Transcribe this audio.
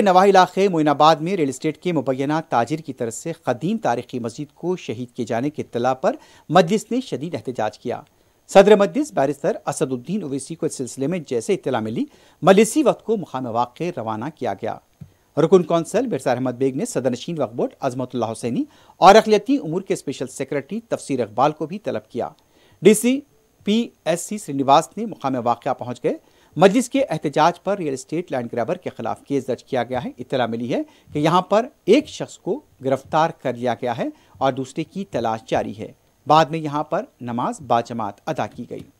के नवाह इलाके मोइनाबाद में रियल इस्टेट के मुबैना ताजिर की तरफ से कदीम तारीखी मस्जिद को शहीद किए जाने की इतला पर मजलिस ने शदीद एहतजाज किया सदर मजलिस बैरिस्टर असदुद्दीन ओवैसी को इस सिलसिले में जैसे इतला मिली मलिसी वक्त को मुकाम वाक़ रवाना किया गया रुकन कौंसल बिरसार अहमद बेग ने सदर नशीन वक्फ बोर्ड अजमतुल्ला हुसैनी और अखिलती उमूर के स्पेशल सेक्रेटरी तफसीर इकबाल को भी तलब किया DC P S C Srinivas ने मुकाम वाक़ पहुँच गए मजलिस के एहतजाज पर रियल इस्टेट लैंड ग्रैबर के खिलाफ केस दर्ज किया गया है इतला मिली है कि यहाँ पर एक शख्स को गिरफ्तार कर लिया गया है और दूसरे की तलाश जारी है बाद में यहाँ पर नमाज बाजमात अदा की गई